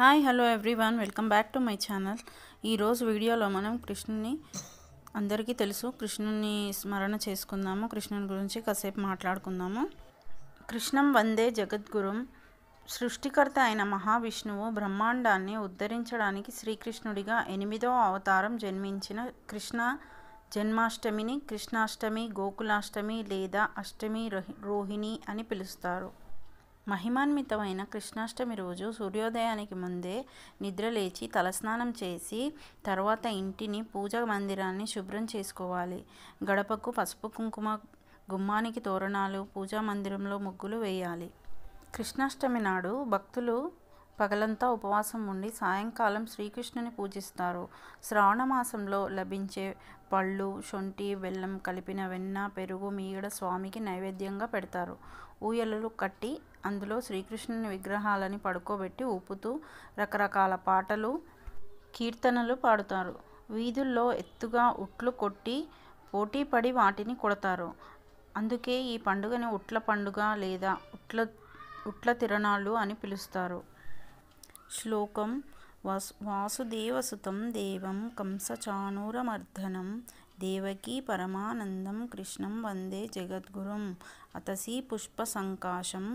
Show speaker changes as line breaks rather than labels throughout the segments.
hi hello everyone welcome back to my channel ఈరోజు వీడియోలో మనం కృష్ణుని అందరికీ తెలుసు కృష్ణుని స్మరణ చేసుకుందాము కృష్ణుని గురించి కాసేపు మాట్లాడుకుందాము కృష్ణం వందే జగద్గురుం సృష్టికర్త అయిన మహావిష్ణువు బ్రహ్మాండాన్ని ఉద్ధరించడానికి శ్రీకృష్ణుడిగా ఎనిమిదో అవతారం జన్మించిన కృష్ణ జన్మాష్టమిని కృష్ణాష్టమి గోకులాష్టమి లేదా అష్టమి రోహిణి అని పిలుస్తారు మహిమాన్వితమైన కృష్ణాష్టమి రోజు సూర్యోదయానికి ముందే నిద్రలేచి తలస్నానం చేసి తర్వాత ఇంటిని పూజ మందిరాన్ని శుభ్రం చేసుకోవాలి గడపకు పసుపు కుంకుమ గుమ్మానికి తోరణాలు పూజా మందిరంలో ముగ్గులు వేయాలి కృష్ణాష్టమి నాడు భక్తులు పగలంతా ఉపవాసం ఉండి సాయంకాలం శ్రీకృష్ణుని పూజిస్తారు శ్రావణ మాసంలో లభించే పళ్ళు శొంఠి బెల్లం కలిపిన వెన్న పెరుగు మీగడ స్వామికి నైవేద్యంగా పెడతారు ఊయలలు కట్టి అందులో శ్రీకృష్ణుని విగ్రహాలని పడుకోబెట్టి ఊపుతూ రకరకాల పాటలు కీర్తనలు పాడుతారు వీధుల్లో ఎత్తుగా ఉట్లు కొట్టి పోటీ పడి వాటిని కొడతారు అందుకే ఈ పండుగని ఉట్ల పండుగ లేదా ఉట్ల ఉట్ల తిరణాలు అని పిలుస్తారు శ్లోకం వాసు వాసుదేవసుతం దేవం కంసచానూరమర్ధనం దేవకీ పరమానందం కృష్ణం వందే జగద్గురుం అతసి పుష్పసంకాశం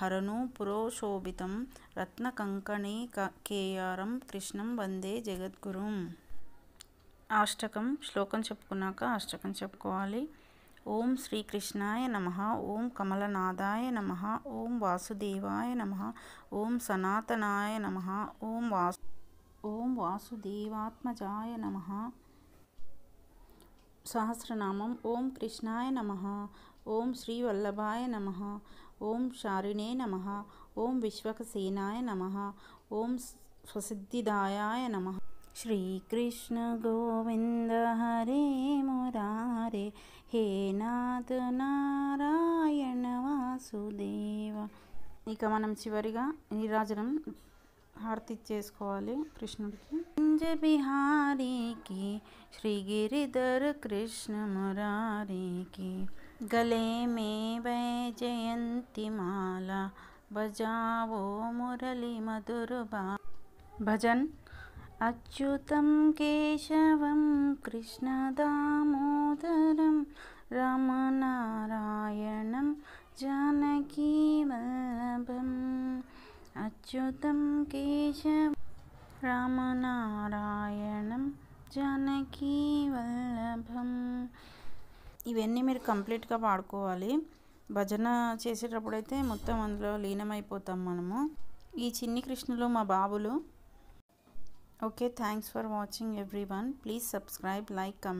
హరణు పురోశోభితం రత్నకంకణే కేయారం కృష్ణం వందే జగద్గురుం అష్టకం శ్లోకం చెప్పుకున్నాక అష్టకం చెప్పుకోవాలి ओम श्री कृष्णाय नमः ओम कमलनाथाय नमः ओम वासुदेवाय नम ओं सनातनाय नम ओम वासु ओम वासुदेवात्मजाय नमः सहस्रनाम ओम कृष्णाय नमः ओम श्री वल्लभाय नमः शारिणे नम ओं विश्वकसेनाय नम ओं स्वसिद्धिदायाय नम శ్రీకృష్ణ గోవింద హరే మురారే హే నాథ నారాయణ వాసుదేవ ఇక మనం చివరిగా నీరాజనం హారతి చేసుకోవాలి కృష్ణుడికి కుంజ బిహారీకి శ్రీ గిరిధర్ కృష్ణ మురారీకి గలే మే జయంతి మాల బజావో మురళి మధుర భజన్ అచ్యుతం కేశవం కృష్ణదామోదరం రమణారాయణం జానకీవల్లం అచ్యుతం రమనారాయణం రామనారాయణం వల్లభం ఇవన్నీ మీరు కంప్లీట్గా పాడుకోవాలి భజన చేసేటప్పుడైతే మొత్తం అందులో లీనమైపోతాం మనము ఈ చిన్ని కృష్ణులు మా బాబులు okay thanks for watching everyone please subscribe like comment